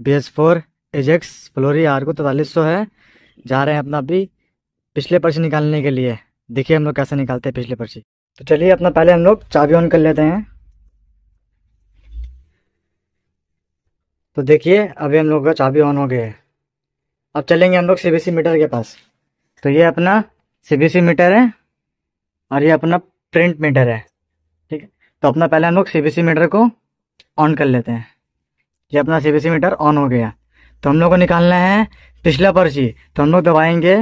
B S four एजेक्स फ्लोरी आर को तैतालीस सौ है जा रहे हैं अपना अभी पिछले पर्ची निकालने के लिए देखिए हम लोग कैसे निकालते हैं पिछले पर्ची तो चलिए अपना पहले हम लोग चाबी ऑन कर लेते हैं तो देखिए अभी हम लोग का चाबी ऑन हो गया है अब चलेंगे हम लोग सीबीसी मीटर के पास तो ये अपना सीबीसी मीटर है और ये अपना प्रिंट मीटर है ठीक है तो अपना पहले हम लोग सीबीसी मीटर को ऑन कर लेते हैं ये अपना सी मीटर ऑन हो गया तो हम लोग को निकालना है पिछला पर्ची तो हम लोग दबाएंगे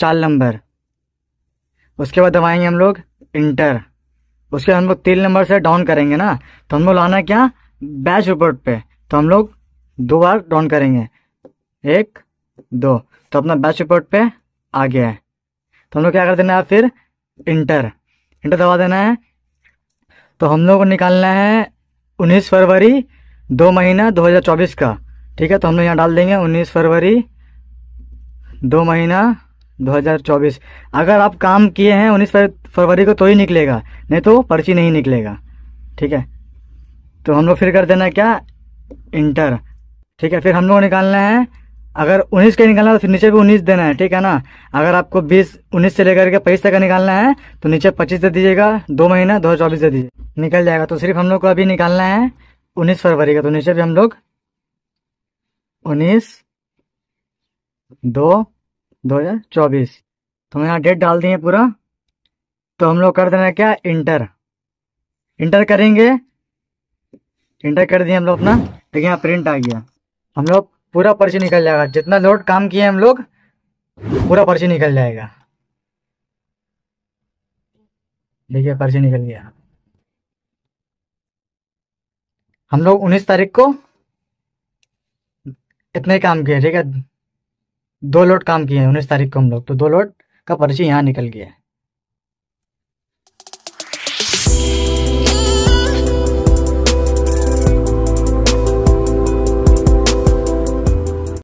चार नंबर उसके बाद दबाएंगे हम लोग इंटर उसके बाद हम लोग तीन नंबर से डाउन करेंगे ना तो हम लोग लाना क्या बैच रिपोर्ट पे तो हम लोग दो बार डाउन करेंगे एक दो तो अपना बैच रिपोर्ट पे आ गया है तो हम लोग क्या कर देना है फिर इंटर इंटर दबा देना है तो हम लोग को निकालना है उन्नीस फरवरी दो महीना 2024 का ठीक है तो हम लोग यहाँ डाल देंगे 19 फरवरी दो महीना 2024 अगर आप काम किए हैं 19 फरवरी को तो ही निकलेगा नहीं तो पर्ची नहीं निकलेगा ठीक है तो हम लोग फिर कर देना क्या इंटर ठीक है फिर हम लोग निकालना है अगर 19 का निकालना है तो फिर नीचे भी 19 देना है ठीक है ना अगर आपको 20 19 से लेकर के पच्चीस तक का निकालना है तो नीचे 25 दे दीजिएगा दो महीना दो चौबीस दे दीजिए निकल जाएगा तो सिर्फ हम लोग को अभी निकालना है उन्नीस फरवरी का तो नीचे भी हम लोग उन्नीस दो दो हजार चौबीस तो हम यहाँ डेट डाल दिए पूरा तो हम लोग कर देना क्या इंटर इंटर करेंगे इंटर कर दिए हम लोग अपना देखिए यहाँ प्रिंट आ गया हम लोग पूरा पर्ची निकल जाएगा जितना लोड काम किए हम लोग पूरा पर्ची निकल जाएगा देखिए पर्ची निकल गया हम लोग उन्नीस तारीख को इतने काम किए ठीक है दो लोड काम किए हैं उन्नीस तारीख को हम लोग तो दो लोड का पर्ची यहाँ निकल गया है